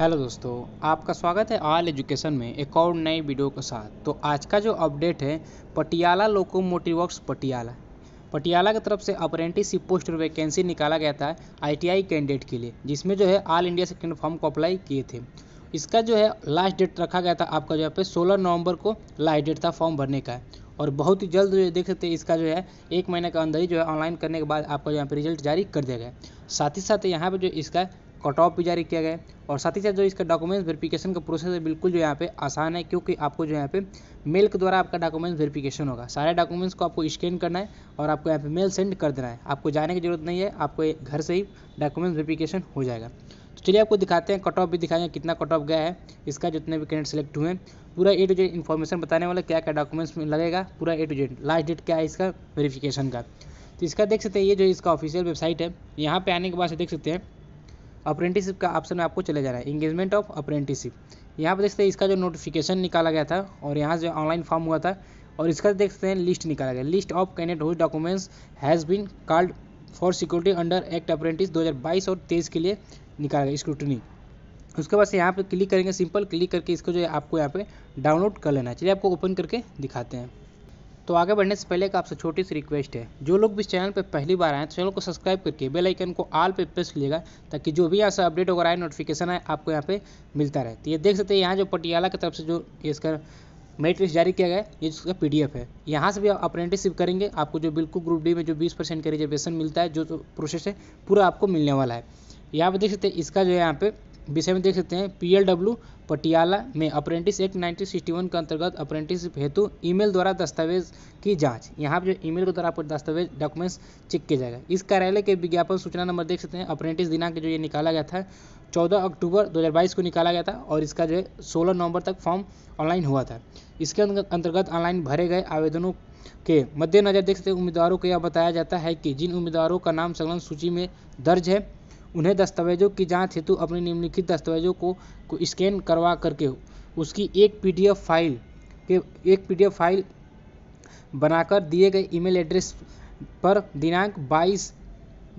hello दोस्तों आपका स्वागत है आल एजुकेशन में एक और नए वीडियो के साथ तो आज का जो अपडेट है पटियाला लोकोमोटिव वर्क्स पटियाला पटियाला की तरफ से अप्रेंटिसशिप पोस्ट वैकेंसी निकाला गया था आईटीआई कैंडिडेट के लिए जिसमें जो है ऑल इंडिया सेकेंड फॉर्म को अप्लाई किए थे इसका जो है लास्ट डेट रखा गया था आपका जो है पे सोलह नवंबर को लास्ट डेट था फॉर्म भरने का और बहुत ही जल्द देख सकते हैं इसका जो है एक महीने के अंदर ही जो है ऑनलाइन करने के बाद आपका यहाँ पे रिजल्ट जारी कर दिया गया साथ ही साथ यहाँ पे जो इसका कट ऑफ भी जारी किया गया और साथ ही साथ जो इसका डॉक्यूमेंट्स वेरिफिकेशन का प्रोसेस है बिल्कुल जो यहाँ पे आसान है क्योंकि आपको जो यहाँ पे मेल के द्वारा आपका डॉक्यूमेंट्स वेरिफिकेशन होगा सारे डॉक्यूमेंट्स को आपको स्कैन करना है और आपको यहाँ पे मेल सेंड कर देना है आपको जाने की जरूरत नहीं है आपको घर से ही डॉक्यूमेंट्स वेरिफिकेशन हो जाएगा तो चलिए आपको दिखाते हैं कट ऑफ भी दिखाएंगे कितना कट ऑफ गया है इसका जितने भी कैंडिडेट सेलेक्ट हुए हैं पूरा ए टू जेड इन्फॉर्मेशन बताने वाला क्या क्या डॉक्यूमेंट्स में लगेगा पूरा A to Z last date क्या है इसका वेरिफिकेशन का तो इसका देख सकते हैं ये जो इसका ऑफिशियल वेबसाइट है यहाँ पे आने के बाद से देख सकते हैं अप्रेंटिसिप का ऑप्शन में आपको चले जाना है इंगेजमेंट ऑफ अप्रेंटिसिप यहाँ पर देखते हैं इसका जो नोटिफिकेशन निकाला गया था और यहाँ जो ऑनलाइन फॉर्म हुआ था और इसका देखते हैं लिस्ट निकाला गया लिस्ट ऑफ कैंडिडेट हुई documents has been called for security under act apprentice 2022 और 23 के लिए निकाला गया स्क्रूटनी उसके बाद से यहाँ पर क्लिक करेंगे सिंपल क्लिक करके इसको जो है आपको यहाँ पे डाउनलोड कर लेना है चलिए आपको ओपन करके दिखाते हैं तो आगे बढ़ने से पहले एक आपसे छोटी सी रिक्वेस्ट है जो लोग भी चैनल पर पहली बार आए तो चैनल को सब्सक्राइब करके बेल आइकन को आल पे प्रेस लीजिएगा ताकि जो भी यहाँ से अपडेट वगैरह आए नोटिफिकेशन आए आपको यहाँ पे मिलता रहे तो ये देख सकते हैं यहाँ जो पटियाला की तरफ से जो इसका मेट्रिक्स लिस्ट जारी किया गया ये जिसका पी है यहाँ से भी आप अप्रेंटिसशिप करेंगे आपको जो बिल्कुल ग्रुप डी में जो बीस परसेंट का रिजर्वेशन मिलता है जो प्रोसेस तो है पूरा आपको मिलने वाला है यहाँ पर देख सकते हैं इसका जो है यहाँ पर विषय में देख सकते हैं पीएलडब्ल्यू पटियाला में अप्रेंटिस एक्ट 1961 के अंतर्गत अप्रेंटिस हेतु ईमेल द्वारा दस्तावेज की जांच यहाँ पर जो ईमेल के द्वारा आपको दस्तावेज डॉक्यूमेंट्स चेक किया जाएगा इस कार्यालय के विज्ञापन सूचना नंबर देख सकते हैं अप्रेंटिस दिनांक जो ये निकाला गया था 14 अक्टूबर 2022 को निकाला गया था और इसका जो है सोलह नवंबर तक फॉर्म ऑनलाइन हुआ था इसके अंतर्गत ऑनलाइन भरे गए आवेदनों के मद्देनजर देख सकते हैं उम्मीदवारों को यह बताया जाता है कि जिन उम्मीदवारों का नाम संलग्न सूची में दर्ज है उन्हें दस्तावेज़ों की जांच हेतु अपने निम्नलिखित दस्तावेज़ों को, को स्कैन करवा करके उसकी एक पीडीएफ फाइल के एक पीडीएफ फाइल बनाकर दिए गए ईमेल एड्रेस पर दिनांक 22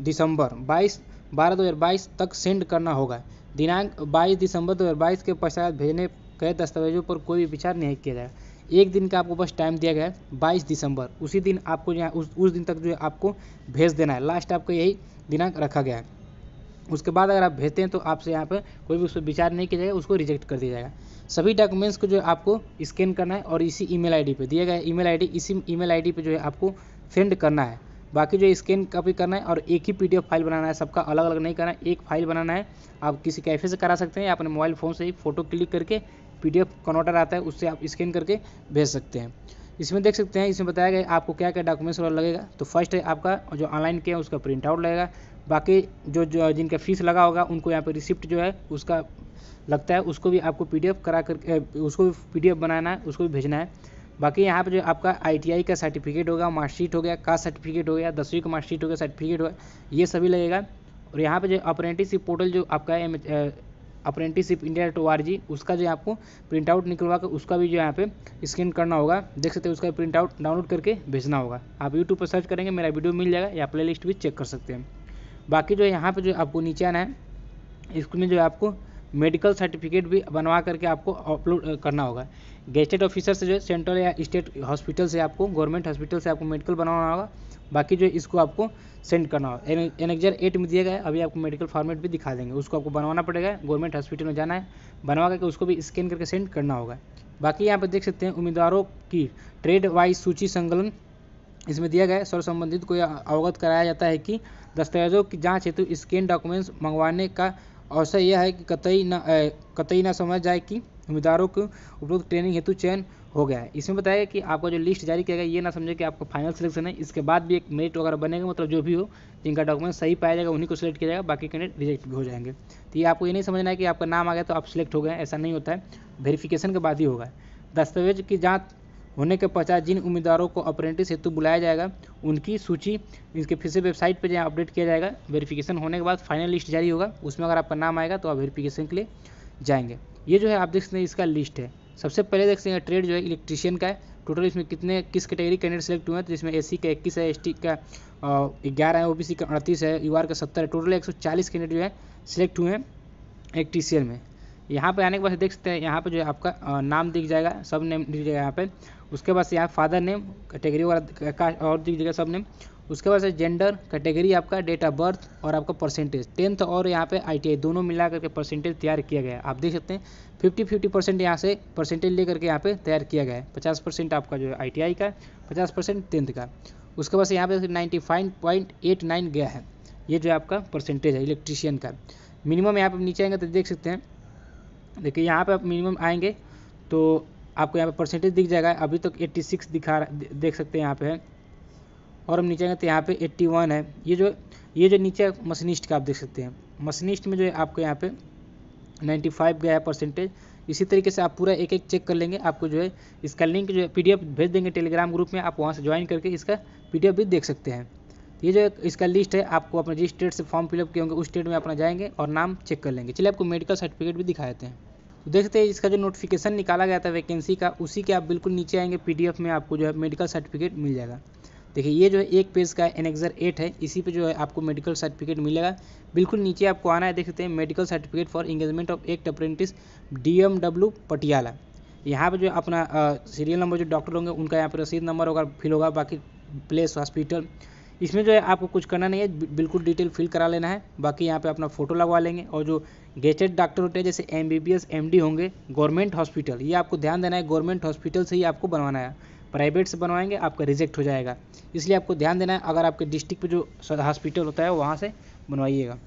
दिसंबर 22 बारह 2022 तक सेंड करना होगा दिनांक 22 दिसंबर 2022 के पश्चात भेजने गए दस्तावेजों पर कोई भी विचार नहीं किया जाएगा एक दिन का आपको बस टाइम दिया गया है बाईस दिसंबर उसी दिन आपको यहाँ उस उस दिन तक जो है आपको भेज देना है लास्ट आपको यही दिनांक रखा गया है उसके बाद अगर आप भेजते हैं तो आपसे यहाँ पर कोई भी उस पर विचार नहीं किया जाएगा उसको रिजेक्ट कर दिया जाएगा सभी डॉक्यूमेंट्स को जो है आपको स्कैन करना है और इसी ईमेल आईडी पे दिया गया ईमेल आईडी इसी ईमेल आईडी पे जो है आपको सेंड करना है बाकी जो स्कैन कॉपी करना है और एक ही पीडीएफ फाइल बनाना है सबका अलग अलग नहीं करना है एक फाइल बनाना है आप किसी कैफ़े से करा सकते हैं या अपने मोबाइल फ़ोन से ही फ़ोटो क्लिक करके पी कन्वर्टर आता है उससे आप स्कैन करके भेज सकते हैं इसमें देख सकते हैं इसमें बताया गया आपको क्या क्या डॉक्यूमेंट्स वगैरह लगेगा तो फर्स्ट है आपका जो ऑनलाइन किया उसका प्रिंट आउट लगेगा बाकी जो, जो जिनका फीस लगा होगा उनको यहाँ पर रिसिप्ट जो है उसका लगता है उसको भी आपको पीडीएफ करा कर उसको भी पी बनाना है उसको भी भेजना है बाकी यहाँ पर जो आपका आई का सर्टिफिकेट होगा मार्कशीट हो गया कास्ट सर्टिफिकेट हो गया दसवीं का मार्कशीट हो गया सर्टिफिकेट हो गया ये सभी लगेगा और यहाँ पर जो अप्रेंटिसशिप पोर्टल जो आपका apprenticeship India to R G उसका जो है आपको प्रिंट आउट निकलवा कर उसका भी जो यहाँ पे स्कैन करना होगा देख सकते हैं उसका प्रिंट आउट डाउनलोड करके भेजना होगा आप यूट्यूब पर सर्च करेंगे मेरा वीडियो मिल जाएगा या प्ले लिस्ट भी चेक कर सकते हैं बाकी जो यहाँ पर जो आपको नीचे आना है इसमें जो है आपको मेडिकल सर्टिफिकेट भी बनवा करके आपको अपलोड करना होगा गेस्टेड ऑफिसर से जो है सेंट्रल या स्टेट हॉस्पिटल से आपको गवर्नमेंट हॉस्पिटल से आपको मेडिकल बनवाना होगा बाकी जो है इसको आपको सेंड करना होगा एनेक्जर एट में दिया गया है अभी आपको मेडिकल फॉर्मेट भी दिखा देंगे उसको आपको बनवाना पड़ेगा गवर्नमेंट हॉस्पिटल में जाना है बनवा करके उसको भी स्कैन करके सेंड करना होगा बाकी यहाँ पर देख सकते हैं उम्मीदवारों की ट्रेड वाइज सूची संकलन इसमें दिया गया है सर्व संबंधित को अवगत कराया जाता है कि दस्तावेजों की जाँच हेतु स्कैन डॉक्यूमेंट्स मंगवाने का अवसर यह है कि कतई ना कतई ना समझ जाए कि उम्मीदवारों को उपयुक्त ट्रेनिंग हेतु चयन हो गया है इसमें बताया कि आपका जो लिस्ट जारी किया गया ये ना समझे कि आपका फाइनल सिलेक्शन है इसके बाद भी एक मेरिट वगैरह बनेगा मतलब जो भी हो जिनका डॉक्यूमेंट सही पाया जाएगा उन्हीं को सिलेक्ट किया जाएगा बाकी कैंडिडेट रिजेक्ट भी हो जाएंगे तो ये आपको ये नहीं समझना है कि आपका नाम आ गया तो आप सिलेक्ट हो गए ऐसा नहीं होता है वेरीफिकेशन के बाद ही होगा दस्तावेज की जाँच होने के पश्चात जिन उम्मीदवारों को अप्रेंटिस हेतु बुलाया जाएगा उनकी सूची इसके फिर से वेबसाइट पर जहाँ अपडेट किया जाएगा वेरिफिकेशन होने के बाद फाइनल लिस्ट जारी होगा उसमें अगर आपका नाम आएगा तो आप वेरिफिकेशन के लिए जाएंगे ये जो है आप देख सकते हैं इसका लिस्ट है सबसे पहले देख सकते हैं ट्रेड जो है इलेक्ट्रीशियन का है टोटल इसमें कितने किस कैटेगरी कैंडिडेट सेलेक्ट हुए हैं तो जिसमें एसी का इक्कीस है एसटी का ग्यारह है ओबीसी का अड़तीस है यूआर का सत्तर है टोटल एक सौ चालीस कैंडिडेट जो है सिलेक्ट हुए हैं इलेक्ट्रीशियन में यहाँ पे आने के बाद देख सकते हैं यहाँ पे जो है आपका नाम दिख जाएगा सब नेम दिख जाएगा यहाँ पे उसके बाद यहाँ फादर नेम कैटेगरी वगैरह का और दिख जाएगा सब नेम उसके बाद जेंडर कैटेगरी आपका डेट ऑफ बर्थ और आपका परसेंटेज टेंथ और यहाँ पे आईटीआई दोनों मिला करके परसेंटेज तैयार किया गया है आप देख सकते हैं फिफ्टी फिफ्टी परसेंट यहाँ से परसेंटेज लेकर के यहाँ पे तैयार किया गया है पचास परसेंट आपका जो है आईटीआई का पचास परसेंट टेंथ का उसके बाद यहाँ पे नाइन्टी पॉइंट एट नाइन गया है ये जो आपका परसेंटेज है इलेक्ट्रीशियन का मिनिमम यहाँ पे नीचे आएंगे तो देख सकते हैं देखिए यहाँ पे आप मिनिमम आएंगे तो आपको यहाँ पे परसेंटेज दिख जाएगा अभी तक तो 86 दिखा देख सकते हैं यहाँ पे है और हम नीचे आएंगे तो यहाँ पे 81 है ये जो ये जो नीचे मशीनिस्ट का आप देख सकते हैं मशीनिस्ट में जो है आपको यहाँ पे 95 गया है परसेंटेज इसी तरीके से आप पूरा एक एक चेक कर लेंगे आपको जो है इसका लिंक जो है एफ भेज देंगे टेलीग्राम ग्रुप में आप वहाँ से ज्वाइन करके इसका एफ भी देख सकते हैं ये जो इसका लिस्ट है आपको अपने जिस स्टेट से फॉर्म फिलअप किए होंगे उस स्टेट में अपना जाएंगे और नाम चेक कर लेंगे चलिए आपको मेडिकल सर्टिफिकेट भी दिखा देते हैं तो देखते हैं इसका जो नोटिफिकेशन निकाला गया था वैकेंसी का उसी के आप बिल्कुल नीचे आएंगे पी में आपको जो है मेडिकल सर्टिफिकेट मिल जाएगा देखिए ये जो है एक पेज का एनेक्जर एट है इसी पे जो है आपको मेडिकल सर्टिफिकेट मिलेगा बिल्कुल नीचे आपको आना है देखते हैं medical certificate for engagement of act apprentice DMW Patiala यहाँ पे जो अपना सीरियल नंबर जो डॉक्टर होंगे उनका यहाँ पे रसीद नंबर होगा फिल होगा बाकी प्लेस हॉस्पिटल इसमें जो है आपको कुछ करना नहीं है बिल्कुल डिटेल फिल करा लेना है बाकी यहाँ पे अपना फ़ोटो लगवा लेंगे और जो गेटेड डॉक्टर होते हैं जैसे M B B S M D होंगे गवर्नमेंट हॉस्पिटल ये आपको ध्यान देना है गवर्नमेंट हॉस्पिटल से ही आपको बनवाना है प्राइवेट से बनवाएंगे आपका रिजेक्ट हो जाएगा इसलिए आपको ध्यान देना है अगर आपके डिस्ट्रिक्ट पे जो हॉस्पिटल होता है वहाँ से बनवाइएगा